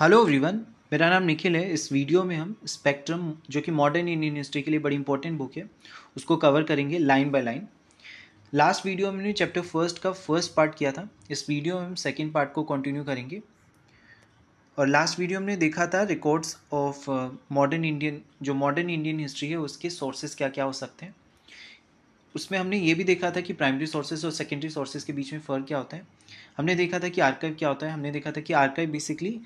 Hello everyone मेरा नाम निखिल है इस वीडियो में हम स्पेक्ट्रम जो कि मॉडर्न इंडियन हिस्ट्री के लिए बड़ी इंपॉर्टेंट बुक है उसको कवर करेंगे line by line last video में हमने चैप्टर फर्स्ट का फर्स्ट पार्ट किया था इस वीडियो में हम सेकेंड पार्ट को कंटिन्यू करेंगे और लास्ट वीडियो हमने देखा था रिकॉर्ड्स ऑफ मॉडर्न इंडियन जो मॉडर्न इंडियन हिस्ट्री है उसके सोर्सेज क्या क्या हो सकते हैं उसमें हमने ये भी देखा था कि प्राइमरी सोर्सेज और सेकेंडरी सोर्सेज के बीच में फ़र्क क्या होता है हमने देखा था कि आर्काइव क्या होता है हमने देखा था कि आर्काइव बेसिकली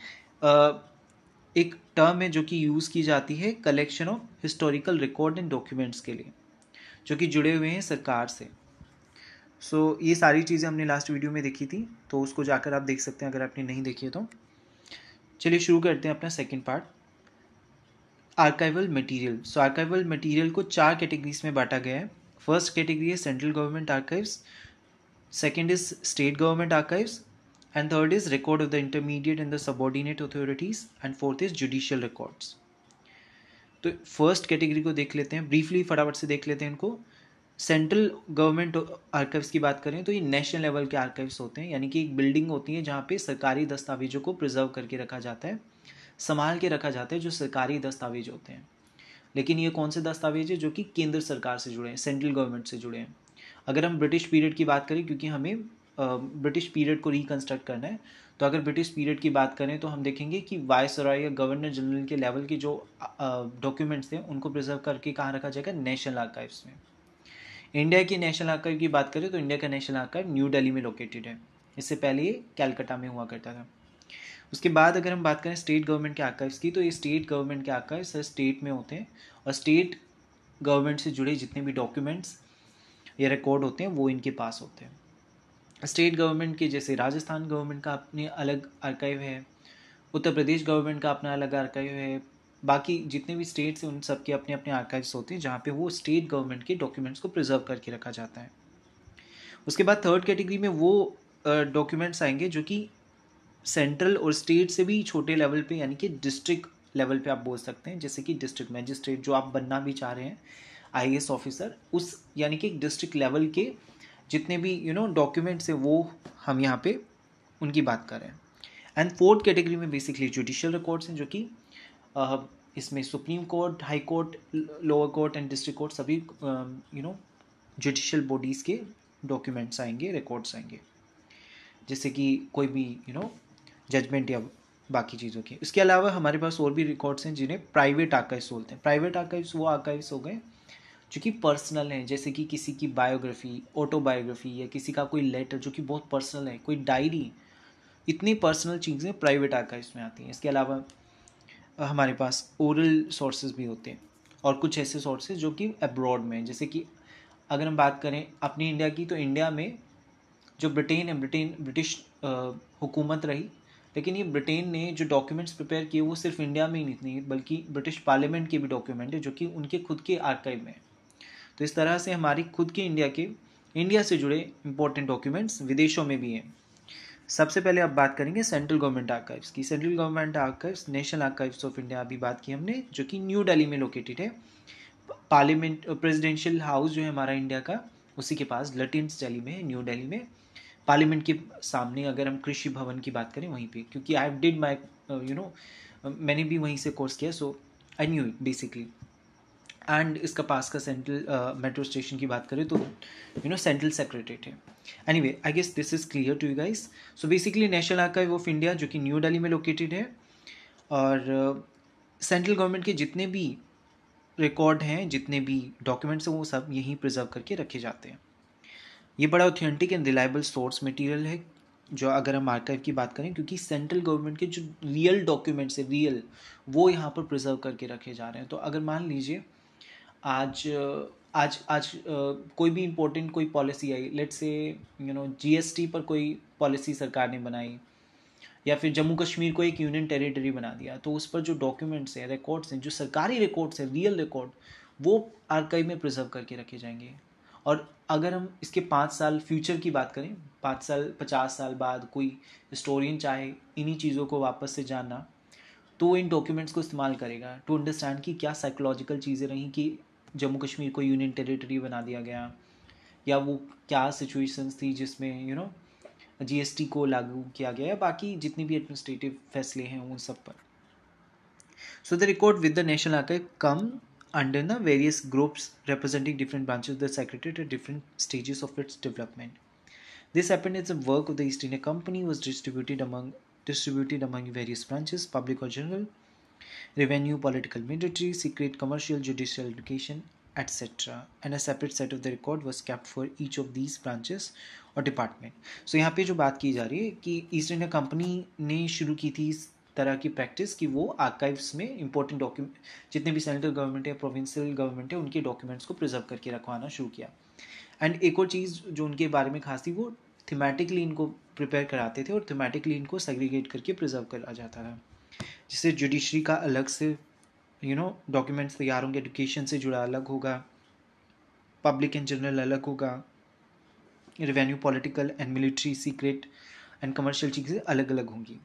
एक टर्म है जो कि यूज़ की जाती है collection of historical record and documents के लिए जो कि जुड़े हुए हैं सरकार से सो so, ये सारी चीज़ें हमने लास्ट वीडियो में देखी थी तो उसको जाकर आप देख सकते हैं अगर आपने नहीं देखी है तो चलिए शुरू करते हैं अपना second part archival material so archival material को चार कैटेगरीज में बांटा गया है फर्स्ट कैटेगरी है central government archives second is state government archives and third is record of the intermediate and the subordinate authorities and fourth is judicial records तो first category को देख लेते हैं ब्रीफली फटाफट से देख लेते हैं इनको सेंट्रल गवर्नमेंट आर्काइव्स की बात करें तो ये नेशनल लेवल के आर्काइव्स होते हैं यानी कि एक बिल्डिंग होती है जहाँ पे सरकारी दस्तावेजों को प्रिजर्व करके रखा जाता है संभाल के रखा जाता है जो सरकारी दस्तावेज होते हैं लेकिन ये कौन से दस्तावेज है जो कि केंद्र सरकार से जुड़े हैं सेंट्रल गवर्नमेंट से जुड़े हैं अगर हम ब्रिटिश पीरियड की बात करें क्योंकि हमें ब्रिटिश पीरियड को रिकन्स्ट्रक्ट करना है तो अगर ब्रिटिश पीरियड की बात करें तो हम देखेंगे कि वाइस रॉय या गवर्नर जनरल के लेवल के जो डॉक्यूमेंट्स थे उनको प्रिजर्व करके कहाँ रखा जाएगा नेशनल आर्काइव्स में इंडिया की नेशनल आर्काइव की बात करें तो इंडिया का नेशनल आर्काइव न्यू दिल्ली में लोकेटेड है इससे पहले ये कैलकाटा में हुआ करता था उसके बाद अगर हम बात करें स्टेट गवर्नमेंट के आर्काइव्स की तो ये स्टेट गवर्नमेंट के आर्काइव्स हर स्टेट में होते हैं और स्टेट गवर्नमेंट से जुड़े जितने भी डॉक्यूमेंट्स या रिकॉर्ड होते हैं वो इनके पास होते हैं स्टेट गवर्नमेंट की जैसे राजस्थान गवर्नमेंट का अपने अलग आर्काइव है उत्तर प्रदेश गवर्नमेंट का अपना अलग आर्काइव है बाकी जितने भी स्टेट्स हैं उन सब के अपने अपने आर्काइव्स होते हैं जहाँ पे वो स्टेट गवर्नमेंट के डॉक्यूमेंट्स को प्रिजर्व करके रखा जाता है उसके बाद थर्ड कैटेगरी में वो डॉक्यूमेंट्स आएंगे जो कि सेंट्रल और स्टेट से भी छोटे लेवल पे यानी कि डिस्ट्रिक्ट लेवल पे आप बोल सकते हैं जैसे कि डिस्ट्रिक्ट मैजिस्ट्रेट जो आप बनना भी चाह रहे हैं आई ऑफिसर उस यानी कि डिस्ट्रिक्ट लेवल के जितने भी यू नो डॉक्यूमेंट्स है वो हम यहाँ पे उनकी बात कर रहे हैं एंड फोर्थ कैटेगरी में बेसिकली जुडिशल रिकॉर्ड्स हैं जो कि uh, इसमें supreme court high court lower court and district court सभी यू नो जुडिशल बॉडीज़ के डॉक्यूमेंट्स आएंगे रिकॉर्ड्स आएंगे जैसे कि कोई भी यू नो जजमेंट या बाकी चीज़ों के इसके अलावा हमारे पास और भी रिकॉर्ड्स हैं जिन्हें प्राइवेट आकाइव्स बोलते हैं प्राइवेट आकाइव्स वो आकाइव्स हो गए जो कि पर्सनल हैं जैसे कि किसी की बायोग्राफी ऑटोबायोग्राफी या किसी का कोई लेटर जो कि बहुत पर्सनल है कोई डायरी इतनी पर्सनल चीज़ें प्राइवेट आकर इसमें आती हैं इसके अलावा हमारे पास ओरल सोर्सेज भी होते हैं और कुछ ऐसे सोर्सेज जो कि अब्रॉड में हैं जैसे कि अगर हम बात करें अपनी इंडिया की तो इंडिया में जो ब्रिटेन है ब्रिटेन ब्रिटिश हुकूमत रही लेकिन ये ब्रिटेन ने जो डॉक्यूमेंट्स प्रिपेयर किए वो सिर्फ इंडिया में ही नहीं बल्कि ब्रिटिश पार्लियामेंट के भी डॉक्यूमेंट है जो कि उनके खुद के आर्काइव में है तो इस तरह से हमारी खुद की इंडिया के इंडिया से जुड़े इंपॉर्टेंट डॉक्यूमेंट्स विदेशों में भी हैं सबसे पहले अब बात करेंगे सेंट्रल गवर्नमेंट आर्काइव्स की central government archives national archives of India अभी बात की हमने जो कि न्यू दिल्ली में लोकेटेड है पार्लियामेंट प्रेसिडेंशियल हाउस जो है हमारा इंडिया का उसी के पास लटिन्स दिल्ली में न्यू दिल्ली में पार्लियामेंट के सामने अगर हम कृषि भवन की बात करें वहीं पे क्योंकि I did my you know मैंने भी वहीं से कोर्स किया so I knew it basically and इसका पास का सेंट्रल मेट्रो स्टेशन की बात करें तो यू नो सेंट्रल सेक्रेटरीट है any way I guess this is clear to you guys so basically national archive of India जो कि न्यू दिल्ली में लोकेटेड है और सेंट्रल uh, गवर्नमेंट के जितने भी रिकॉर्ड हैं जितने भी डॉक्यूमेंट्स हैं वो सब यहीं प्रिजर्व करके रखे जाते हैं ये बड़ा authentic and reliable source material है जो अगर हम आर्काइव की बात करें क्योंकि सेंट्रल गवर्नमेंट के जो रियल डॉक्यूमेंट्स है रियल वो यहाँ पर प्रिजर्व करके रखे जा रहे हैं तो अगर मान लीजिए आज आज आज कोई भी इम्पोर्टेंट कोई पॉलिसी आई let's say you know GST पर कोई पॉलिसी सरकार ने बनाई या फिर जम्मू कश्मीर को एक यूनियन टेरिटरी बना दिया तो उस पर जो डॉक्यूमेंट्स हैं रिकॉर्ड्स हैं जो सरकारी रिकॉर्ड्स हैं रियल रिकॉर्ड वो आर्काइव में प्रिजर्व करके रखे जाएंगे और अगर हम इसके पाँच साल फ्यूचर की बात करें पाँच साल पचास साल बाद कोई हिस्टोरियन चाहे इन्हीं चीज़ों को वापस से जानना तो इन डॉक्यूमेंट्स को इस्तेमाल करेगा टू अंडरस्टैंड कि क्या साइकोलॉजिकल चीज़ें रहीं कि जम्मू कश्मीर को यूनियन टेरिटरी बना दिया गया या वो क्या सिचुएशंस थी जिसमें यू नो जीएसटी को लागू किया गया या बाकी जितनी भी एडमिनिस्ट्रेटिव फैसले हैं उन सब पर so the record with the national archive come under the various groups representing different branches the secretary different stages of its development this upon is work of the East India Company was distributed among distributed among various branches public और general revenue, political, military, secret, commercial, judicial, education, etc. And a separate set of the record was kept for each of these branches और department. So यहाँ पे जो बात की जा रही है कि ईस्ट इंडिया कंपनी ने शुरू की थी इस तरह की प्रैक्टिस कि वो आर्काइव्स में इंपॉर्टेंट डॉक्यूमेंट जितने भी सेंट्रल गवर्नमेंट है प्रोविंशियल गवर्नमेंट है उनके डॉक्यूमेंट्स को प्रिजर्व करके रखवाना शुरू किया एंड एक और चीज़ जो उनके बारे में खास थी वो थीमेटिकली इनको प्रिपेयर कराते थे और थीमेटिकली इनको सेग्रीगेट करके प्रिजर्व करा जाता था जिससे जुडिशरी का अलग से यू नो डॉक्यूमेंट्स तैयार होंगे एडुकेशन से जुड़ा अलग होगा पब्लिक एंड जनरल अलग होगा revenue political and military secret and commercial चीज़ें अलग अलग होंगी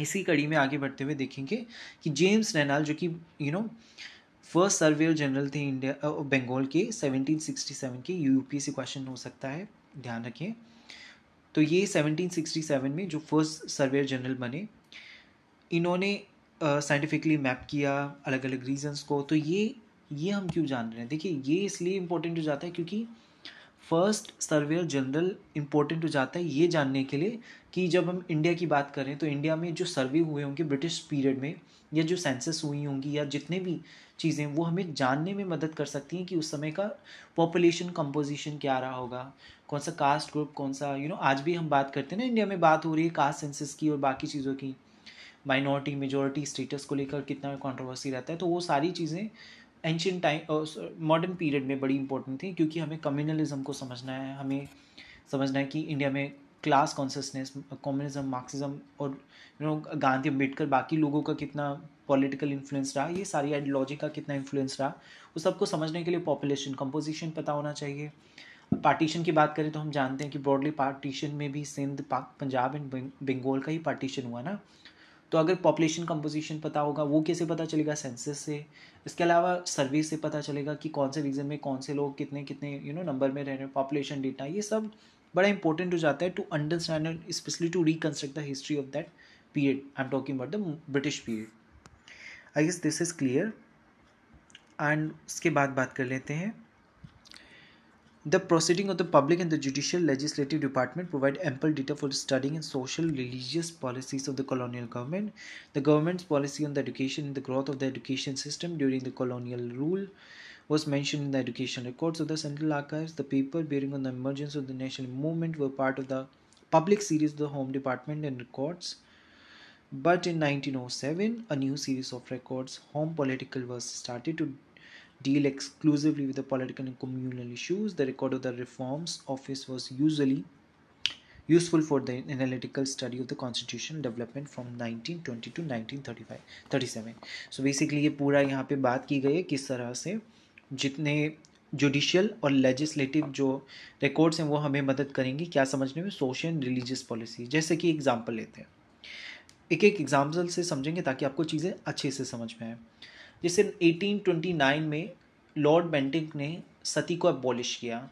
इसी कड़ी में आगे बढ़ते हुए देखेंगे कि जेम्स नैनाल जो कि you know first surveyor general थे इंडिया बंगाल के 1767 के पी से क्वेश्चन हो सकता है ध्यान रखें तो ये 1767 में जो फर्स्ट सर्वेयर जनरल बने इन्होंने साइंटिफिकली मैप किया अलग अलग रीजंस को तो ये ये हम क्यों जान रहे हैं देखिए ये इसलिए इम्पोर्टेंट हो जाता है क्योंकि फर्स्ट सर्वेयर जनरल इम्पोर्टेंट हो जाता है ये जानने के लिए कि जब हम इंडिया की बात करें तो इंडिया में जो सर्वे हुए होंगे ब्रिटिश पीरियड में या जो सेंसस हुई होंगी या जितने भी चीज़ें वो हमें जानने में मदद कर सकती हैं कि उस समय का पॉपुलेशन कंपोजिशन क्या रहा होगा कौन सा कास्ट ग्रुप कौन सा यू you नो know, आज भी हम बात करते हैं ना इंडिया में बात हो रही है कास्ट सेंसस की और बाकी चीज़ों की माइनॉरिटी मेजोरिटी स्टेटस को लेकर कितना कॉन्ट्रोवर्सी रहता है तो वो सारी चीज़ें एंशियन टाइम मॉडर्न पीरियड में बड़ी इंपॉर्टेंट थी क्योंकि हमें कम्युनलिज्म को समझना है हमें समझना है कि इंडिया में क्लास कॉन्सियसनेस कम्युनिज्म मार्क्सिज्म और यू नो गांधी अम्बेडकर बाकी लोगों का कितना पॉलिटिकल इन्फ्लुएंस रहा ये सारी आइडियोलॉजी का कितना इन्फ्लुएंस रहा उस सबको समझने के लिए पॉपुलेशन कंपोजिशन पता होना चाहिए पार्टीशन की बात करें तो हम जानते हैं कि ब्रॉडली पार्टीशन में भी सिंध पंजाब एंड बंगाल का ही पार्टीशन हुआ ना तो अगर पॉपुलेशन कंपोजिशन पता होगा वो कैसे पता चलेगा सेंसस से इसके अलावा सर्वे से पता चलेगा कि कौन से रीजन में कौन से लोग कितने कितने यू नो नंबर में रह रहे हैं पॉपुलेशन डेटा ये सब बड़ा इंपॉर्टेंट हो जाता है to understand specially to reconstruct the history of that period I am talking about the British period I guess this is clear and उसके बाद बात कर लेते हैं The proceeding of the public and the judicial legislative department provide ample data for studying social religious policies of the colonial government. The government's policy on the education and the growth of the education system during the colonial rule was mentioned in the education records of the Central Archives. The paper bearing on the emergence of the national movement were part of the public series of the Home Department and records. But in 1907, a new series of records, Home Political, was started to deal exclusively with the political and communal issues. The record of the reforms office was usually useful for the analytical study of the constitutional development from 1920 to 1935 37 so basically ye pura yahan pe baat ki gayi hai kis tarah se jitne judicial और legislative जो records हैं वो हमें मदद करेंगे क्या समझने में सोशल एंड रिलीजियस पॉलिसी जैसे कि एग्जांपल लेते हैं एक एक एग्जांपल से समझेंगे ताकि आपको चीज़ें अच्छे से समझ में आए जिसे 1829 में लॉर्ड बेंटिक ने सती को अबॉलिश किया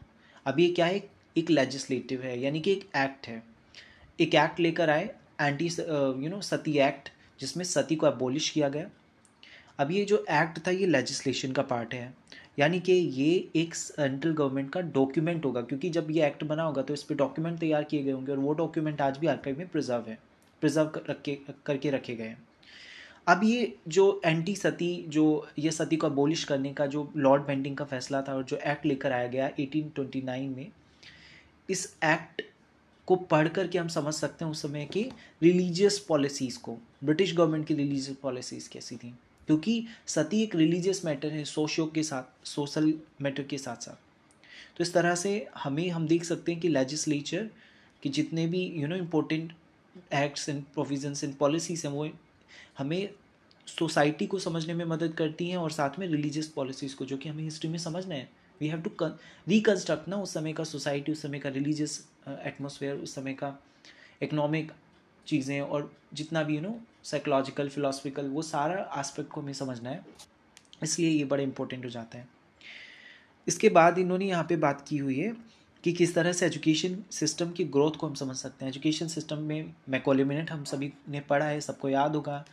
अब ये क्या है एक लेजिस्लेटिव है यानी कि एक एक्ट है एक एक्ट लेकर आए anti you know sati act जिसमें सती को अबॉलिश किया गया अब ये जो एक्ट था ये लेजिस्लेशन का पार्ट है यानी कि ये एक सेंट्रल गवर्नमेंट का डॉक्यूमेंट होगा क्योंकि जब ये एक्ट बना होगा तो इस पर डॉक्यूमेंट तैयार किए गए होंगे और वो डॉक्यूमेंट आज भी आर्काइव में प्रिजर्व है प्रिजर्व कर, रखे करके रखे गए हैं अब ये जो एंटी सती जो ये सती को अबोलिश करने का जो लॉर्ड बेंडिंग का फैसला था और जो एक्ट लेकर आया गया 1829 में इस एक्ट को पढ़ कर के हम समझ सकते हैं उस समय की रिलीजियस पॉलिसीज़ को ब्रिटिश गवर्नमेंट की रिलीजियस पॉलिसीज़ कैसी थी क्योंकि सती एक रिलीजियस मैटर है सोशो के साथ सोशल मैटर के साथ साथ तो इस तरह से हमें हम देख सकते हैं कि लेजिस्लेचर कि जितने भी you know important acts and provisions and policies हैं वो हमें सोसाइटी को समझने में मदद करती हैं और साथ में रिलीजियस पॉलिसीज़ को जो कि हमें हिस्ट्री में समझना है वी हैव टू रिकन्स्ट्रक्ट ना उस समय का सोसाइटी उस समय का रिलीजियस एटमोसफेयर uh, उस समय का इकनॉमिक चीज़ें और जितना भी यू नो साइकोलॉजिकल फिलोसफिकल वो सारा आस्पेक्ट को हमें समझना है इसलिए ये बड़ा इंपॉर्टेंट हो जाता है इसके बाद इन्होंने यहाँ पे बात की हुई है कि किस तरह से एजुकेशन सिस्टम की ग्रोथ को हम समझ सकते हैं एजुकेशन सिस्टम में मैकोले मिनट हम सभी ने पढ़ा है सबको याद होगा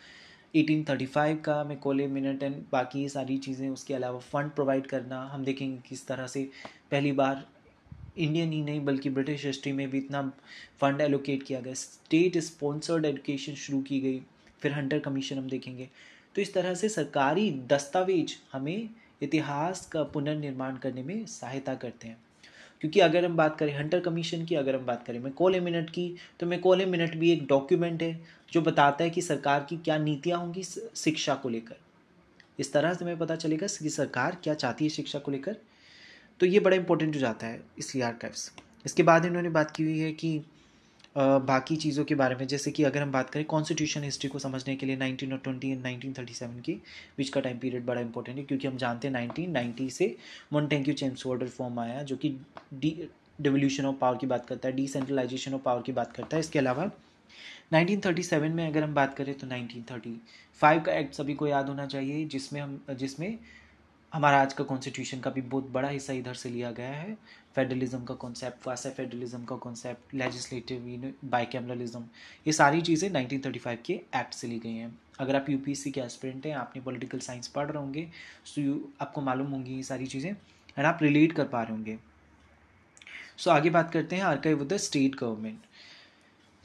1835 का मैकोले मिनट एंड बाकी सारी चीज़ें उसके अलावा फ़ंड प्रोवाइड करना हम देखेंगे किस तरह से पहली बार इंडियन ही नहीं बल्कि ब्रिटिश हिस्ट्री में भी इतना फंड एलोकेट किया गया स्टेट स्पॉन्सर्ड एजुकेशन शुरू की गई फिर हंटर कमीशन हम देखेंगे तो इस तरह से सरकारी दस्तावेज हमें इतिहास का पुनर्निर्माण करने में सहायता करते हैं क्योंकि अगर हम बात करें हंटर कमीशन की अगर हम बात करें मैकोले मिनट की तो मैकोले मिनट भी एक डॉक्यूमेंट है जो बताता है कि सरकार की क्या नीतियाँ होंगी शिक्षा को लेकर इस तरह से हमें पता चलेगा कि सरकार क्या चाहती है शिक्षा को लेकर तो ये बड़ा इंपॉर्टेंट हो जाता है इसलिए आर्काइव्स इसके बाद इन्होंने बात की हुई है कि बाकी चीज़ों के बारे में जैसे कि अगर हम बात करें कॉन्स्टिट्यूशन हिस्ट्री को समझने के लिए नाइनटीन और twenty and nineteen thirty seven की बीच का टाइम पीरियड बड़ा इंपॉर्टेंट है क्योंकि हम जानते हैं नाइनटीन नाइन्टी से मोन्टेंक्यू चेम्स वर्डर फॉर्म आया जो कि डी डिवोल्यूशन ऑफ पावर की बात करता है डिसेंट्रलाइजेशन ऑफ पावर की बात करता है इसके अलावा 1937 में अगर हम बात करें तो 1935 का एक्ट सभी को याद होना चाहिए जिसमें हम जिसमें हमारा आज का कॉन्स्टिट्यूशन का भी बहुत बड़ा हिस्सा इधर से लिया गया है फेडरलिज्म का कॉन्सेप्ट वासा फेडरलिज्म का कॉन्सेप्ट लेजिस्लेटिव बाइकैमरलिज्म ये सारी चीज़ें 1935 के एक्ट से ली गई हैं अगर आप यूपीएससी के एस्पिरेंट हैं आपने पॉलिटिकल साइंस पढ़ रहे होंगे सो यू आपको मालूम होंगी ये सारी चीज़ें एंड आप रिलेट कर पा रहे होंगे सो so, आगे बात करते हैं archive with the state government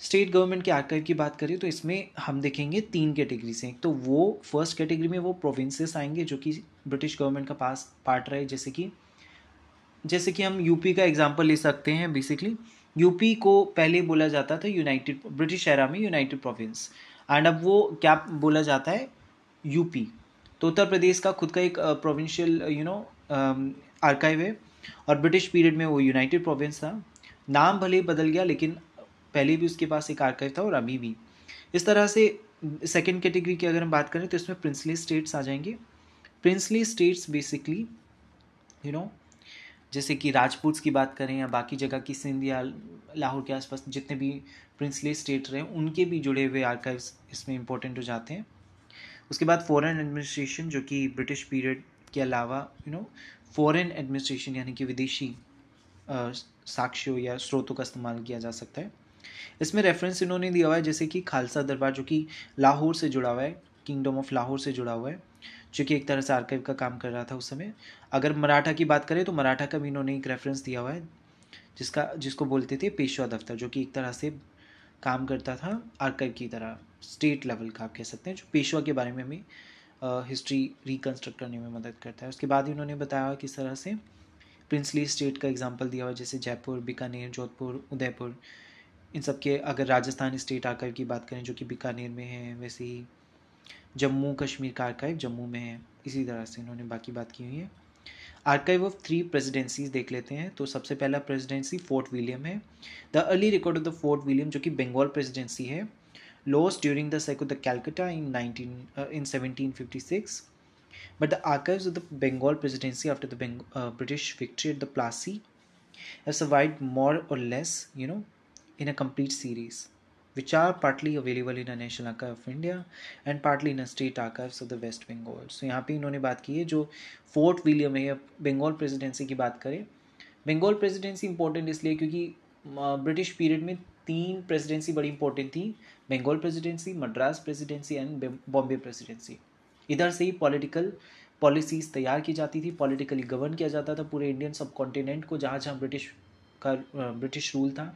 state government के आर्काइव की बात करें तो इसमें हम देखेंगे तीन कैटेगरी से तो वो फर्स्ट कैटेगरी में वो प्रोविंसेस आएंगे जो कि ब्रिटिश गवर्नमेंट का पास पार्ट रहे जैसे कि जैसे कि हम यूपी का एग्जाम्पल ले सकते हैं बेसिकली यूपी को पहले बोला जाता था यूनाइटेड ब्रिटिश शहरा में यूनाइटेड प्रोविंस एंड अब वो क्या बोला जाता है यूपी तो उत्तर प्रदेश का खुद का एक प्रोविंशियल यू नो आर्काइव है और ब्रिटिश पीरियड में वो यूनाइटेड प्रोविंस था नाम भले ही बदल गया लेकिन पहले भी उसके पास एक आर्काइव था और अभी भी इस तरह से सेकेंड कैटेगरी की अगर हम बात करें तो इसमें प्रिंसली स्टेट्स आ जाएंगे princely states basically you know जैसे कि राजपूत की बात करें या बाकी जगह की सिंध या लाहौर के आसपास जितने भी प्रिंसली स्टेट रहे उनके भी जुड़े हुए आर्काइव्स इसमें इंपॉर्टेंट हो जाते हैं उसके बाद फॉरेन एडमिनिस्ट्रेशन जो कि ब्रिटिश पीरियड के अलावा यू नो फॉरेन एडमिनिस्ट्रेशन यानी कि विदेशी साक्ष्यों या स्रोतों का इस्तेमाल किया जा सकता है इसमें रेफरेंस इन्होंने दिया हुआ है जैसे कि खालसा दरबार जो कि लाहौर से जुड़ा हुआ है किंगडम ऑफ लाहौर से जुड़ा हुआ है जो कि एक तरह से आर्काइव का काम कर रहा था उस समय अगर मराठा की बात करें तो मराठा का भी इन्होंने एक रेफरेंस दिया हुआ है जिसका जिसको बोलते थे पेशवा दफ्तर जो कि एक तरह से काम करता था आर्काइव की तरह स्टेट लेवल का आप कह सकते हैं जो पेशवा के बारे में हमें हिस्ट्री रिकन्स्ट्रक्ट करने में मदद करता है उसके बाद इन्होंने बताया किस तरह से प्रिंसली स्टेट का एग्जाम्पल दिया हुआ जैसे जयपुर बीकानेर जोधपुर उदयपुर इन सब के अगर राजस्थान स्टेट आकर की बात करें जो कि बीकानेर में है वैसे ही जम्मू कश्मीर का आर्काइव जम्मू में है इसी तरह से इन्होंने बाकी बात की हुई है आर्काइव ऑफ थ्री प्रेसिडेंसीज देख लेते हैं तो सबसे पहला प्रेसिडेंसी फोर्ट विलियम है the early record of the Fort William जो कि बंगाल प्रेजिडेंसी है loss during the sack of the Calcutta in nineteen in seventeen fifty six but the archives of the Bengal presidency after the Beng- uh, British victory at और less you know in a complete series, which are partly available in a National Archive of India and partly in a state archives of the West Bengal. So यहाँ पे इन्होंने बात की है जो fort William है Bengal presidency की बात करें बंगाल प्रेसिडेंसी इंपॉर्टेंट इसलिए क्योंकि ब्रिटिश पीरियड में तीन प्रेसिडेंसी बड़ी इंपॉर्टेंट थी Bengal presidency Madras presidency and Bombay presidency इधर से ही पॉलिटिकल पॉलिसीज़ तैयार की जाती थी पॉलिटिकली गवर्न किया जाता था पूरे इंडियन सब कॉन्टिनेंट को जहाँ जहाँ ब्रिटिश का ब्रिटिश रूल था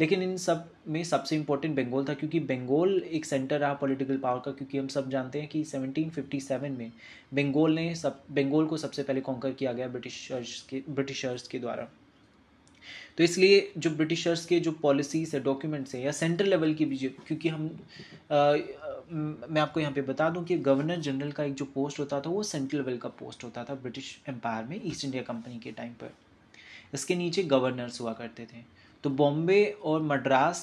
लेकिन इन सब में सबसे इम्पोर्टेंट बंगाल था क्योंकि बंगाल एक सेंटर रहा पॉलिटिकल पावर का क्योंकि हम सब जानते हैं कि 1757 में बंगाल ने सब बंगाल को सबसे पहले कॉन्कर किया गया ब्रिटिशर्स के ब्रिटिशर्स के द्वारा तो इसलिए जो ब्रिटिशर्स के जो पॉलिसीज है डॉक्यूमेंट्स हैं या सेंट्रल लेवल की भी क्योंकि हम आ, मैं आपको यहाँ पे बता दूँ कि गवर्नर जनरल का एक जो पोस्ट होता था वो सेंट्रल लेवल का पोस्ट होता था ब्रिटिश एम्पायर में ईस्ट इंडिया कंपनी के टाइम पर इसके नीचे गवर्नर्स हुआ करते थे तो बॉम्बे और मद्रास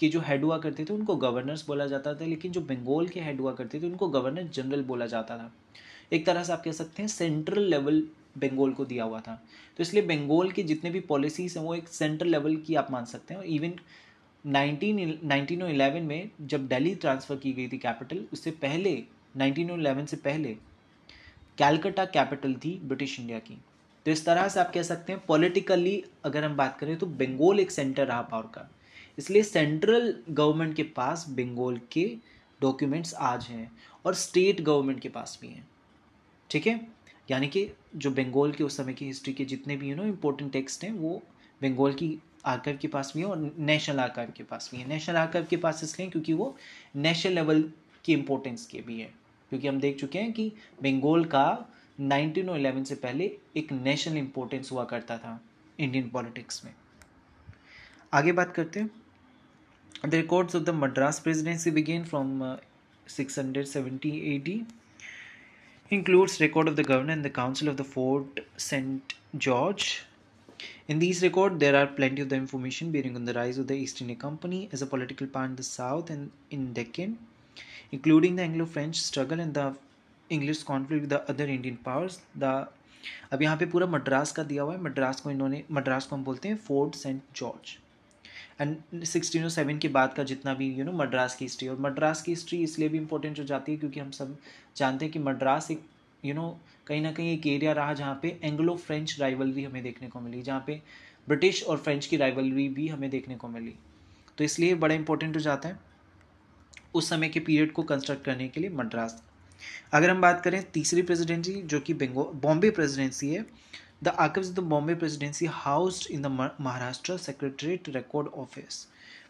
के जो हेड हुआ करते थे उनको गवर्नर्स बोला जाता था लेकिन जो बंगाल के हेड हुआ करते थे उनको गवर्नर जनरल बोला जाता था एक तरह से आप कह सकते हैं सेंट्रल लेवल बंगाल को दिया हुआ था तो इसलिए बंगाल की जितने भी पॉलिसीज़ हैं वो एक सेंट्रल लेवल की आप मान सकते हैं और इवन नाइनटीन नाइनटीन में जब दिल्ली ट्रांसफ़र की गई थी कैपिटल उससे पहले नाइनटीन oh से पहले कैलकटा कैपिटल थी ब्रिटिश इंडिया की तो इस तरह से आप कह सकते हैं पॉलिटिकली अगर हम बात करें तो बंगाल एक सेंटर रहा पावर का इसलिए सेंट्रल गवर्नमेंट के पास बंगाल के डॉक्यूमेंट्स आज हैं और स्टेट गवर्नमेंट के पास भी हैं ठीक है यानी कि जो बंगाल के उस समय की हिस्ट्री के जितने भी यू नो इम्पोर्टेंट टेक्स्ट हैं वो बंगाल की आर्काइव के पास भी हैं और नेशनल आर्काइव के पास भी हैं नेशनल आर्काइव के पास इसलिए क्योंकि वो नेशनल लेवल की इम्पोर्टेंस के भी हैं क्योंकि हम देख चुके हैं कि बंगाल का 1911 से पहले एक नेशनल इंपोर्टेंस हुआ करता था इंडियन पॉलिटिक्स में आगे बात करते हैं the records of the Madras presidency began from six hundred seventy eighty includes record of the governor and the council of the Fort Saint George in this record there are plenty of the information bearing on the rise of the East India Company as a political part the south and in then including the Anglo French struggle and the English conflict with the other Indian powers the अब यहाँ पे पूरा मद्रास का दिया हुआ है मद्रास को इन्होंने मद्रास को हम बोलते हैं Fort Saint George and sixteen seven के बाद का जितना भी यू नो मद्रास की हिस्ट्री और मद्रास की हिस्ट्री इसलिए भी इंपॉर्टेंट हो जाती है क्योंकि हम सब जानते हैं कि मद्रास एक यू नो कहीं ना कहीं एक एरिया रहा जहाँ पे एंग्लो फ्रेंच राइवलरी हमें देखने को मिली जहाँ पे ब्रिटिश और फ्रेंच की राइवलरी भी हमें देखने को मिली तो इसलिए बड़ा इंपॉर्टेंट हो जाता है उस समय के पीरियड को कंस्ट्रक्ट करने के लिए मद्रास अगर हम बात करें तीसरी प्रेसिडेंसी जो कि बेंगो बॉम्बे प्रेसिडेंसी है the archives the Bombay presidency housed in the Maharashtra secretariat record office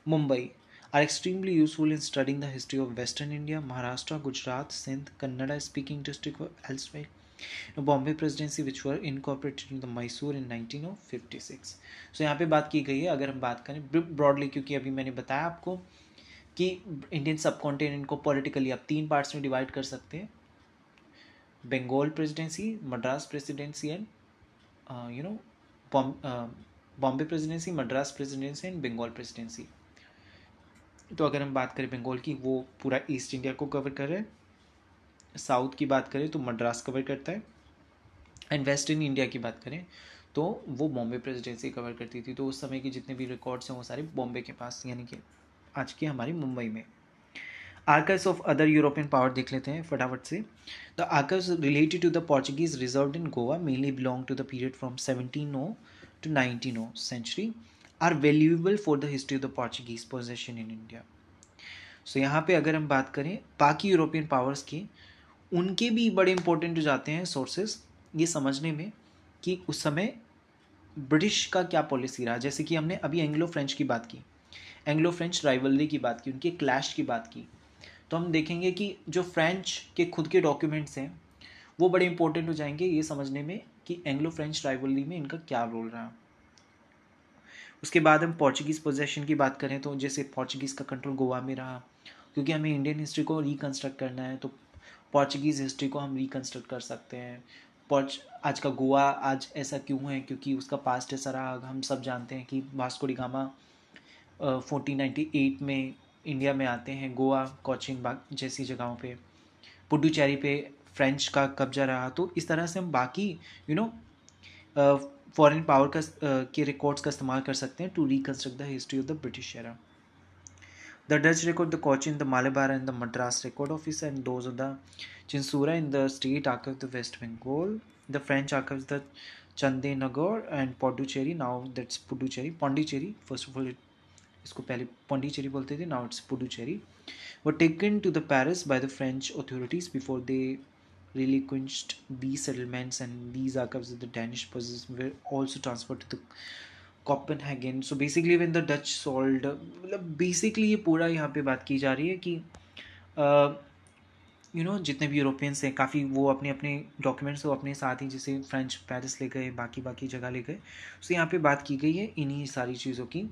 Mumbai are extremely useful in studying the history of western India Maharashtra Gujarat Sindh Kannada speaking district elsewhere Bombay presidency which were incorporated in the Mysore in nineteen fifty six so यहाँ पे बात की गई है अगर हम बात करें ब्रॉडली क्योंकि अभी मैंने बताया आपको कि इंडियन सब कॉन्टिनेंट को पॉलिटिकली आप तीन पार्ट्स में डिवाइड कर सकते हैं Bengal presidency Madras presidency and you know Bombay presidency Madras presidency and Bengal presidency तो अगर हम बात करें बंगाल की वो पूरा ईस्ट इंडिया को कवर कर रहे हैं साउथ की बात करें तो मद्रास कवर करता है एंड वेस्टर्न इंडिया की बात करें तो वो बॉम्बे प्रेसिडेंसी कवर करती थी तो उस समय के जितने भी रिकॉर्ड्स हैं वो सारे बॉम्बे के पास यानी कि आज की हमारी मुंबई में archives of other European power देख लेते हैं फटाफट से the archives related to the Portuguese reserve in Goa mainly belong to the period from seventeen oh to nineteen oh century are valuable for the history of the Portuguese possession in India so यहाँ पे अगर हम बात करें बाकी European powers की उनके भी बड़े इंपॉर्टेंट हो जाते हैं सोर्सेज ये समझने में कि उस समय ब्रिटिश का क्या पॉलिसी रहा जैसे कि हमने अभी एंग्लो फ्रेंच की बात की एंग्लो फ्रेंच राइवलरी की बात की उनके क्लैश की बात की तो हम देखेंगे कि जो फ्रेंच के खुद के डॉक्यूमेंट्स हैं वो बड़े इंपॉर्टेंट हो जाएंगे ये समझने में कि एंग्लो फ्रेंच राइवलरी में इनका क्या रोल रहा उसके बाद हम पोर्चुगीज़ पोजेशन की बात करें तो जैसे पोर्चुगीज़ का कंट्रोल गोवा में रहा क्योंकि हमें इंडियन हिस्ट्री को रिकन्स्ट्रक्ट करना है तो पोर्चुगीज़ हिस्ट्री को हम रिकन्स्ट्रक्ट कर सकते हैं पोर्च आज का गोवा आज ऐसा क्यों है क्योंकि उसका पास्ट ऐसा रहा हम सब जानते हैं कि वास्को डिगामा 1498 में इंडिया में आते हैं गोवा कोचिंग बाग जैसी जगहों पे पुडुचेरी पे फ्रेंच का कब्जा रहा तो इस तरह से हम बाकी यू नो फॉरेन पावर का के रिकॉर्ड्स का इस्तेमाल कर सकते हैं to reconstruct the history of the British era the Dutch record the Cochin the Malabar and the Madras record office and though Chinsura in the state arch of the West Bengal the French arch of the Chandernagore and Pondicherry now that's Puducherry Pondicherry first of all it इसको पहले पौंडीचेरी बोलते थे now it's Puducherry वो taken to the Paris by the French authorities before they दी settlements and these are archives the the Danish possessions were transfer to the Copen Copenhagen. So basically when the Dutch sold मतलब basically ये पूरा यहाँ पे बात की जा रही है कि यू नो जितने भी यूरोपियंस हैं काफ़ी वो अपने अपने डॉक्यूमेंट्स वो अपने साथ ही जैसे फ्रेंच पेरिस ले गए बाकी बाकी जगह ले गए सो यहाँ पे बात की गई है इन्हीं सारी चीज़ों की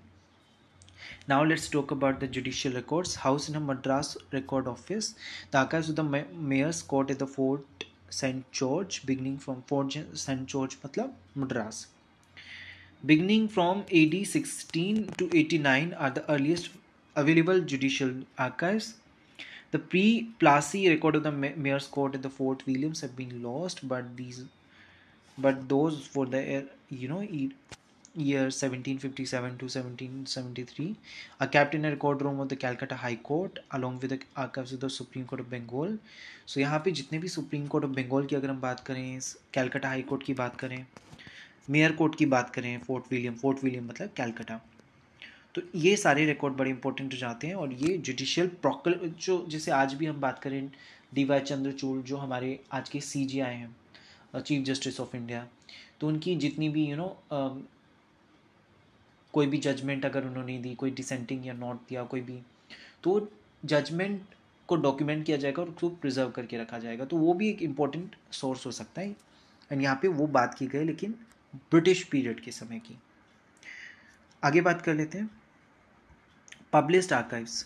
Now let's talk about the judicial records housed in the Madras Record Office. The archives of the mayor's court at the Fort St. George beginning from Fort St. George Matla, Madras. Beginning from AD 16 to 89 are the earliest available judicial archives. The pre-Plassey record of the mayor's court at the Fort Williams have been lost but these but those for the you know year 1757 to 1773. a kept in a record room of the Calcutta High Court along with the archives of the Supreme Court of Bengal. So yahan pe jitne bhi Supreme Court of Bengal ki agar hum baat kare calcutta high court ki baat kare mayor court की बात करें fort William fort William मतलब कैलकाटा तो ये सारे record बड़े important हो जाते हैं और ये जुडिशियल प्रोकल जो जैसे आज भी हम बात करें डी वाई चंद्रचूड़ जो हमारे आज के सी जी आई हैं चीफ जस्टिस ऑफ इंडिया तो उनकी जितनी भी यू नो कोई भी जजमेंट अगर उन्होंने दी कोई डिसेंटिंग या नॉट दिया कोई भी तो जजमेंट को डॉक्यूमेंट किया जाएगा और उसको प्रिजर्व करके रखा जाएगा तो वो भी एक इम्पॉर्टेंट सोर्स हो सकता है एंड यहाँ पे वो बात की गई लेकिन ब्रिटिश पीरियड के समय की आगे बात कर लेते हैं published archives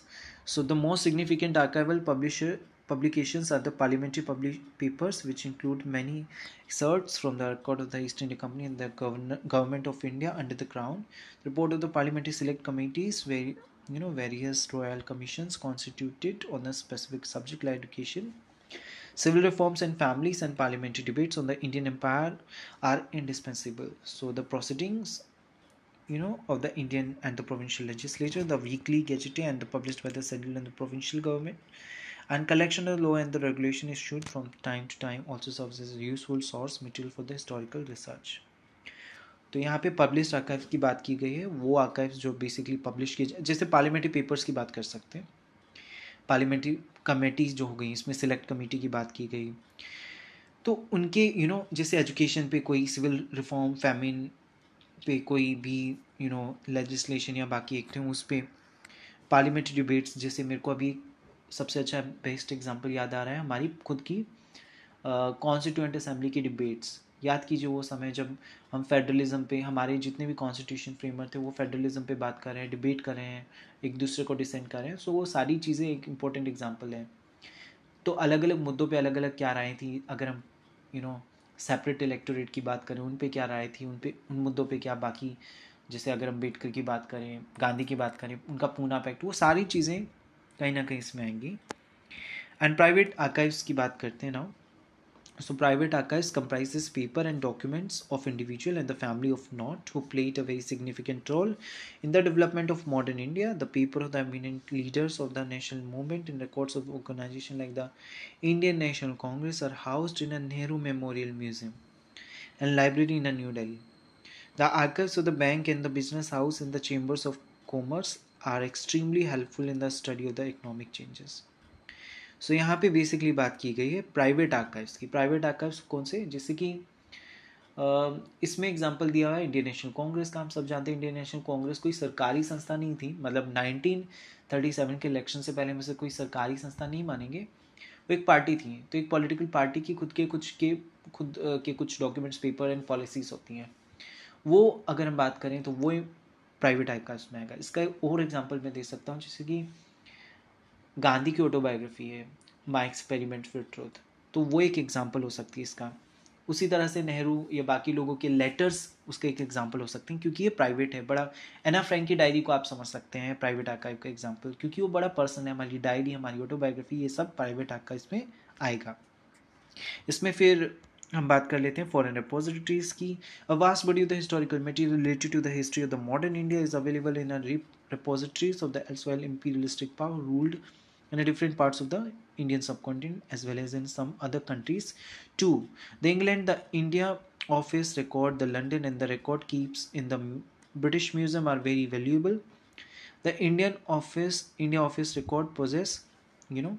so the most significant archival publisher publications are the parliamentary public papers which include many excerpts from the record of the East India Company and the government of India under the crown the report of the parliamentary select committees where you know various royal commissions constituted on a specific subject like education civil reforms and families and parliamentary debates on the Indian empire are indispensable so the proceedings you know of the Indian and the provincial legislature the weekly gazette and the published by the central and the provincial government and collection of law and the regulation issued from time to time also serves as a useful source material for the historical research तो यहाँ पे publish archive की बात की गई है वो archive जो बेसिकली पब्लिश किए जैसे पार्लियामेंट्री पेपर्स की बात कर सकते हैं पार्लियामेंट्री कमेटीज जो हो गई इसमें सिलेक्ट कमेटी की बात की गई तो उनके यू you नो know, जैसे एजुकेशन पे कोई सिविल रिफॉर्म फैमिन पे कोई भी यू नो लेजिस्लेशन या बाकी एक्ट हैं उस पर पार्लियामेंट्री डिबेट्स जैसे मेरे को अभी सबसे अच्छा बेस्ट एग्जाम्पल याद आ रहा है हमारी खुद की कॉन्स्टिट्यूंट असेंबली की डिबेट्स याद कीजिए वो समय जब हम फेडरलिज्म पे हमारे जितने भी कॉन्स्टिट्यूशन फ्रेमर थे वो फेडरलिज्म पे बात कर रहे हैं डिबेट कर रहे हैं एक दूसरे को डिसेंड कर रहे हैं सो वो सारी चीज़ें एक इंपॉर्टेंट एग्जाम्पल है तो अलग अलग मुद्दों पे अलग अलग क्या राय थी अगर हम यू नो सेपरेट इलेक्टोरेट की बात करें उन पे क्या राय थी उन पे उन मुद्दों पे क्या बाकी जैसे अगर अम्बेडकर की बात करें गांधी की बात करें उनका पूना पैक्ट वो सारी चीज़ें कहीं ना कहीं इसमें आएंगी एंड प्राइवेट आर्काइव्स की बात करते हैं ना so private archives comprise paper and documents of individual and the family of not who play it a very significant role in the development of modern India the paper of the eminent leaders of the national movement in records of organisation like the Indian National Congress are house in a Nehru memorial museum and library in a new Delhi the archives of the bank and the business house in the chambers of commerce are extremely helpful in the study of the economic changes so यहाँ पे basically बात की गई है private archives की private archives कौन से जैसे कि इसमें एग्जांपल दिया हुआ है इंडियन नेशनल कांग्रेस का हम सब जानते हैं इंडियन नेशनल कांग्रेस कोई सरकारी संस्था नहीं थी मतलब 1937 के इलेक्शन से पहले में से कोई सरकारी संस्था नहीं मानेंगे वो एक पार्टी थी तो एक पॉलिटिकल पार्टी की खुद के कुछ के खुद के कुछ डॉक्यूमेंट्स पेपर एंड पॉलिसीज़ होती हैं वो अगर हम बात करें तो वो प्राइवेट आई का आएगा इसका एक और एग्जाम्पल मैं दे सकता हूँ जैसे कि गांधी की ऑटोबायोग्राफी है माई एक्सपेरिमेंट फिर ट्रूथ तो वो एक एग्जाम्पल हो सकती है इसका उसी तरह से नेहरू या बाकी लोगों के लेटर्स उसके एक एग्जाम्पल हो सकते हैं क्योंकि ये प्राइवेट है बड़ा एना फ्रेंक की डायरी को आप समझ सकते हैं प्राइवेट आकाइव का एग्जाम्पल क्योंकि वो बड़ा पर्सन है हमारी डायरी हमारी ऑटोबायोग्राफी ये सब प्राइवेट आका इसमें आएगा इसमें फिर हम बात कर लेते हैं फॉरेन रिपोजिटरीज की body of the historical material related to the history of the modern India is available in in repositories of the elsewhere imperialistic power ruled in the different parts of the Indian subcontinent as well as in some other countries too. The England, the India office record, the London and the record keeps in the British Museum are very valuable. The Indian office, India office record possess, you know,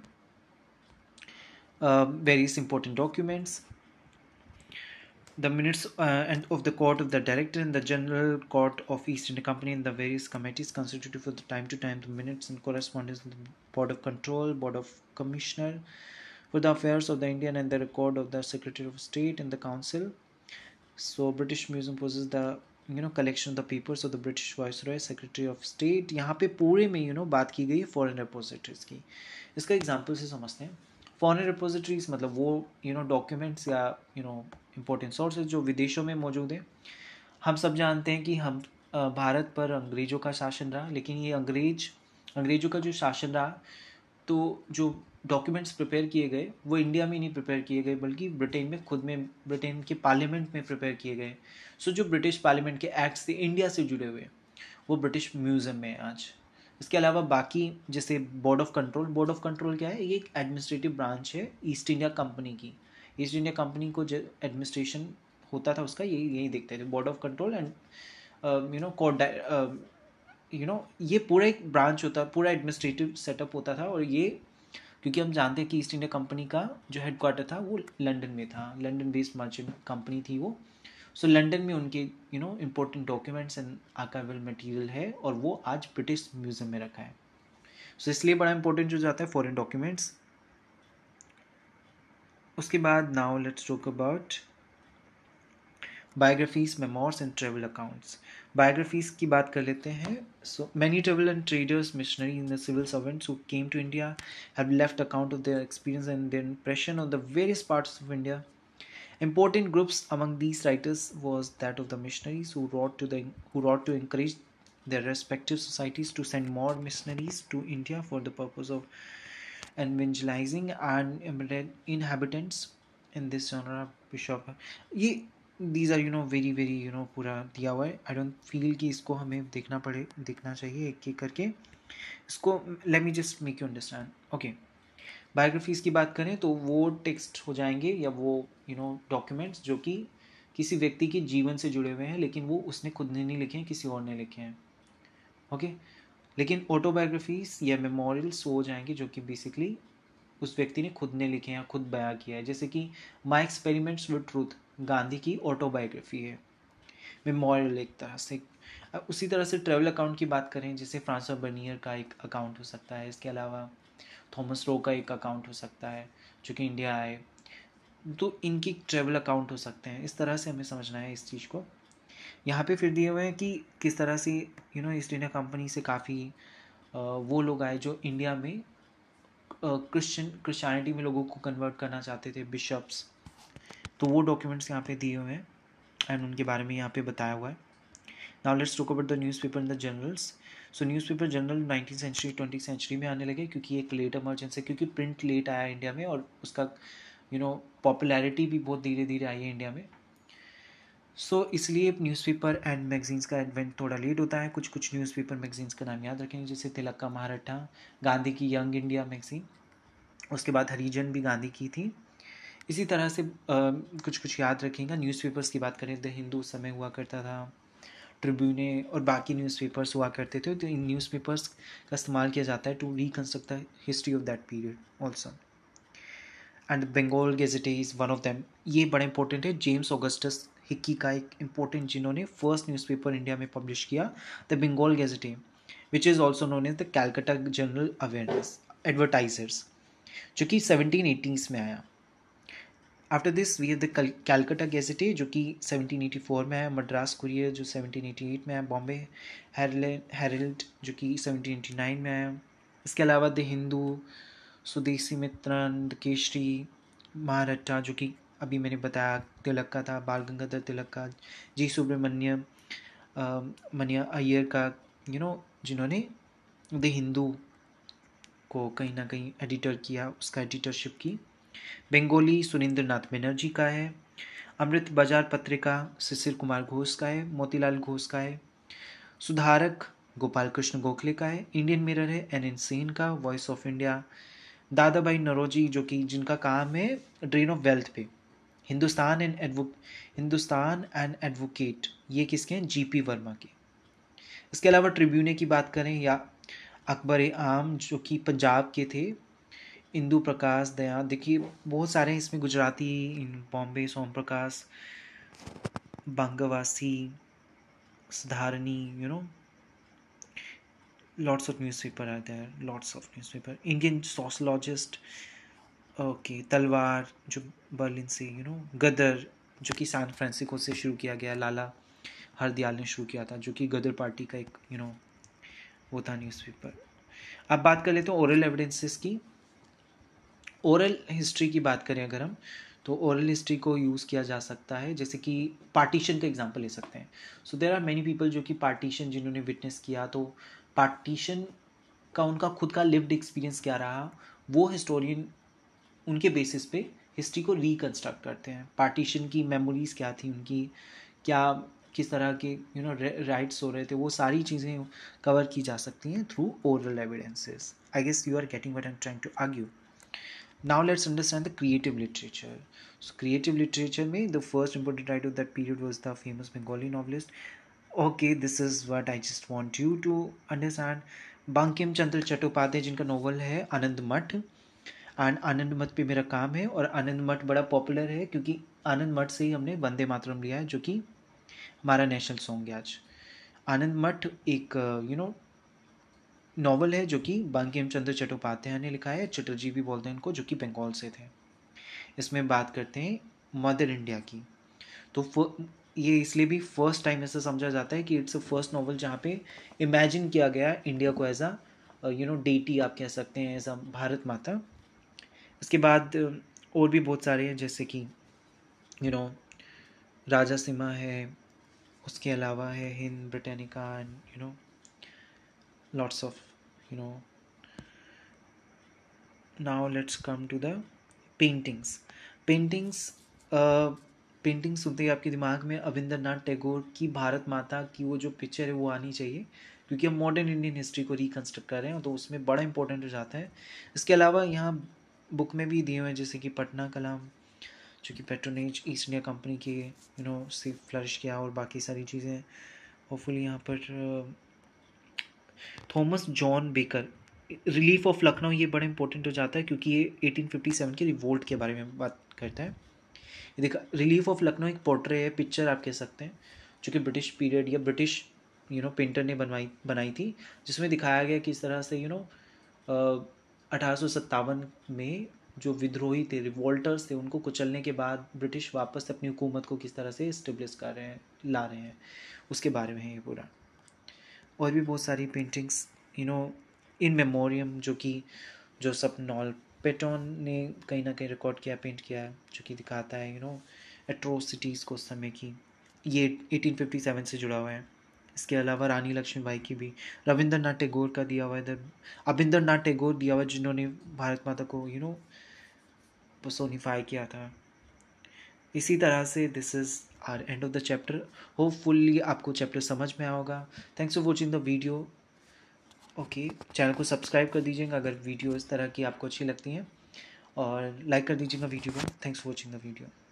uh, various important documents. the minutes uh, and of the court of the director and the general court of east india company and the various committees constituted for the time to time the minutes and correspondence of the board of control board of commissioner for the affairs of the indian and the record of the secretary of state and the council so british museum possesses the you know collection of the peoples of the British viceroy secretary of state यहाँ पे पूरे में you you know know, बात की गई foreign repositories की इसका example से समझते हैं फॉरन रिपोजिटरीज मतलब वो यू नो डॉक्यूमेंट्स या यू नो इम्पोर्टेंट सोर्सेज जो विदेशों में मौजूद हैं हम सब जानते हैं कि हम भारत पर अंग्रेज़ों का शासन रहा लेकिन ये अंग्रेज अंग्रेज़ों का जो शासन रहा तो जो डॉक्यूमेंट्स प्रिपेयर किए गए वो इंडिया में नहीं प्रिपेयर किए गए बल्कि ब्रिटेन में खुद में ब्रिटेन के पार्लियामेंट में प्रिपेयर किए गए सो जो ब्रिटिश पार्लियामेंट के एक्ट्स थे इंडिया से जुड़े हुए वो ब्रिटिश म्यूज़ियम में आज इसके अलावा बाकी जैसे board of control board of control क्या है ये एक एडमिनिस्ट्रेटिव ब्रांच है ईस्ट इंडिया कंपनी की ईस्ट इंडिया कंपनी को जो एडमिनिस्ट्रेशन होता था उसका यही यही देखते थे board of control and you know code you know ये पूरा एक ब्रांच होता पूरा एडमिनिस्ट्रेटिव सेटअप होता था और ये क्योंकि हम जानते हैं कि ईस्ट इंडिया कंपनी का जो हेडक्वार्टर था वो लंदन में था लंदन बेस्ड मर्चेंट कंपनी थी वो सो so, लंदन में उनके you know important documents and archival material है और वो आज ब्रिटिश म्यूजियम में रखा है सो so, इसलिए बड़ा इंपॉर्टेंट हो जाता है फॉरेन डॉक्यूमेंट्स उसके बाद now let's talk about biographies memoirs and travel accounts biographies की बात कर लेते हैं so many travel and traders missionary in the civil servants who came to India have left account of their experience and their impression on the various parts of India Important groups among these writers was that of the missionaries who wrote to the who wrote to encourage their respective societies to send more missionaries to India for the purpose of evangelizing and inhabitants in this genre bishop ये these very you know very very you know पूरा दिया हुआ है I don't feel कि इसको हमें देखना पड़े देखना चाहिए एक एक करके इसको Let me just make you understand. Okay. Biographies की बात करें तो वो टेक्स्ट हो जाएंगे या वो यू नो डॉक्यूमेंट्स जो कि किसी व्यक्ति के जीवन से जुड़े हुए हैं लेकिन वो उसने खुद ने नहीं लिखे हैं किसी और ने लिखे हैं ओके लेकिन ऑटोबायोग्राफीज़ या मेमोरियल्स वो हो जाएंगे जो कि बेसिकली उस व्यक्ति ने खुद ने लिखे हैं खुद बया किया है जैसे कि my experiments with truth Gandhi की ऑटोबायोग्राफी है मेमोरियल एक तरह से उसी तरह से ट्रेवल अकाउंट की बात करें जैसे फ्रांसवा बर्नियर का एक अकाउंट हो सकता है इसके अलावा थॉमस रो का एक अकाउंट हो सकता है जो कि इंडिया आए तो इनकी ट्रेवल अकाउंट हो सकते हैं इस तरह से हमें समझना है इस चीज़ को यहाँ पे फिर दिए हुए हैं कि किस तरह से you know East India Company से काफ़ी वो लोग आए जो इंडिया में क्रिश्चियन क्रिश्चियनिटी में लोगों को कन्वर्ट करना चाहते थे बिशप्स तो वो डॉक्यूमेंट्स यहाँ पे दिए हुए हैं एंड उनके बारे में यहाँ पे बताया हुआ है now talk about the newspaper in the journals so newspaper journal nineteen century twenty century में आने लगे क्योंकि एक लेट एमरजेंसी क्योंकि प्रिंट लेट आया इंडिया में और उसका यू नो पॉपुलैरिटी भी बहुत धीरे धीरे आई है इंडिया में सो so, इसलिए न्यूज़पेपर एंड मैगजीन्स का एडवेंट थोड़ा लेट होता है कुछ कुछ न्यूज़पेपर मैगजीन्स का नाम याद रखेंगे जैसे तिलक का महाराठा गांधी की यंग इंडिया मैगजीन उसके बाद हरिजन भी गांधी की थी इसी तरह से आ, कुछ कुछ याद रखेंगे न्यूज़पेपर्स की बात करें द हिंदू समय हुआ करता था ट्रिब्यूने और बाकी न्यूज़पेपर्स हुआ करते थे तो इन न्यूज़पेपर्स का इस्तेमाल किया जाता है to reconstruct the history of that period also and Bengal gazette is one of them ये बड़ा इंपॉर्टेंट है जेम्स ऑगस्टस हिक्की का एक इम्पोर्टेंट जिन्होंने फर्स्ट न्यूज़पेपर इंडिया में पब्लिश किया the Bengal gazette which is also known as the Calcutta general awareness advertisers जो कि सेवनटीन एटीज़ में आया after this we have the Calcutta gazette जो कि 1784 में है मद्रास कुरियर जो 1788 में है बॉम्बे हेरल्ड जो कि 1789 में है इसके अलावा द हिंदू स्वदेशी मित्रन द केशरी महारट्टा जो कि अभी मैंने बताया तिलक का था बाल गंगाधर तिलक का जी सुब्रमण्य मनिया अय्यर का यू नो जिन्होंने द हिंदू को कहीं ना कहीं एडिटर किया उसका एडिटरशिप की बेंगोली सुनींद्र नाथ बनर्जी का है अमृत बाजार पत्रिका शिशिर कुमार घोष का है मोतीलाल घोष का है सुधारक गोपाल कृष्ण गोखले का है इंडियन मिरर है एन एन सेन का voice of India Dadabhai Naoroji जो कि जिनका काम है ड्रेन ऑफ वेल्थ पे Hindustan and advo Hindustan and advocate ये किसके हैं जी पी वर्मा के इसके अलावा ट्रिब्यूने की बात करें या अकबर आम जो कि पंजाब के थे इंदु प्रकाश दया देखिए बहुत सारे हैं इसमें Gujarati Bombay Som Prakash Bangabasi Sudharani you know lots of newspaper आते हैं lots of newspaper Indian sociologist okay Talwar जो बर्लिन से यू नो गदर जो कि सैन फ्रांसिस्को से शुरू किया गया लाला हरदयाल ने शुरू किया था जो कि गदर पार्टी का एक यू you नो know, वो था न्यूज़पेपर अब बात कर लेते हैं ओरल एविडेंसेस की ओरल हिस्ट्री की बात करें अगर हम तो ओरल हिस्ट्री को यूज़ किया जा सकता है जैसे कि पार्टीशन का एग्जाम्पल ले सकते हैं so there are many people जो कि पार्टीशन जिन्होंने विटनेस किया तो पार्टीशन का उनका खुद का लिव्ड एक्सपीरियंस क्या रहा वो हिस्टोरियन उनके बेसिस पे हिस्ट्री को रिकन्स्ट्रक्ट करते हैं पार्टीशन की मेमोरीज़ क्या थी उनकी क्या किस तरह के यू नो राइट्स हो रहे थे वो सारी चीज़ें कवर की जा सकती हैं through oral evidences I guess you are getting what am trying to argue now let's understand the creative literature so creative literature mein the first important writer of that period was the famous bengali novelist okay this is what i just want you to understand Bankim Chandra Chattopadhyay जिनका novel है आनंद मठ and आनंद मठ पे मेरा काम है और आनंद मठ बड़ा पॉपुलर है क्योंकि आनंद मठ से ही हमने वंदे मातरम लिया है जो कि हमारा नेशनल सॉन्ग है आज आनंद मठ एक यू नो नॉवल है जो कि बंकिम चंद्र चट्टोपाध्याय ने लिखा है चटर्जी भी बोलते हैं इनको जो कि बंगाल से थे इसमें बात करते हैं मदर इंडिया की तो ये इसलिए भी फर्स्ट टाइम ऐसा समझा जाता है कि इट्स अ फर्स्ट नावल जहाँ पे इमेजिन किया गया इंडिया को as a you know deity आप कह सकते हैं एज अ भारत माता इसके बाद uh, और भी बहुत सारे हैं जैसे कि यू नो राजा सिम्हा है उसके अलावा है Hind Britannica and you know lots of you know now let's come to the paintings paintings painting सुनते ही आपके दिमाग में अविंद्र नाथ टैगोर की भारत माता की वो जो पिक्चर है वो आनी चाहिए क्योंकि हम मॉडर्न इंडियन हिस्ट्री को रिकन्स्ट्रक्ट कर रहे हैं तो उसमें बड़ा इंपॉर्टेंट हो जाता है इसके अलावा यहाँ बुक में भी दिए हुए हैं जैसे कि पटना कलाम जो कि पेट्रोनेज ईस्ट इंडिया कंपनी के यू नो से फ्लरिश किया और बाकी सारी चीज़ें होपफुली यहाँ पर Thomas John Baker relief of Lucknow ये बड़ा इंपॉर्टेंट हो जाता है क्योंकि ये 1857 के रिवोल्ट के बारे में बात करता है देखा रिलीफ ऑफ लखनऊ एक पोर्ट्रे है पिक्चर आप कह सकते हैं जो कि ब्रिटिश पीरियड या ब्रिटिश यू नो पेंटर ने बनवाई बनाई थी जिसमें दिखाया गया किस तरह से यू नो अठारह में जो विद्रोही थे रिवोल्टर्स थे उनको कुचलने के बाद ब्रिटिश वापस अपनी हुकूमत को किस तरह से इस्टेब्लिश कर रहे हैं ला रहे हैं उसके बारे में है ये पूरा और भी बहुत सारी paintings you know in memoriam जो कि जो सब नॉल पेटॉन ने कहीं ना कहीं रिकॉर्ड किया पेंट किया है जो कि दिखाता है यू नो एट्रोसिटीज़ को उस समय की ये 1857 से जुड़ा हुआ है इसके अलावा रानी लक्ष्मीबाई की भी रविंद्र नाथ टैगोर का दिया हुआ है अबिंद्र नाथ टैगोर दिया हुआ जिन्होंने भारत माता को यू नो सोनीफाई किया था इसी तरह से this is our end of the chapter hopefully आपको चैप्टर समझ में आओगा thanks for watching the video okay channel को सब्सक्राइब कर दीजिएगा अगर वीडियो इस तरह की आपको अच्छी लगती हैं और लाइक कर दीजिएगा वीडियो को thanks for watching the video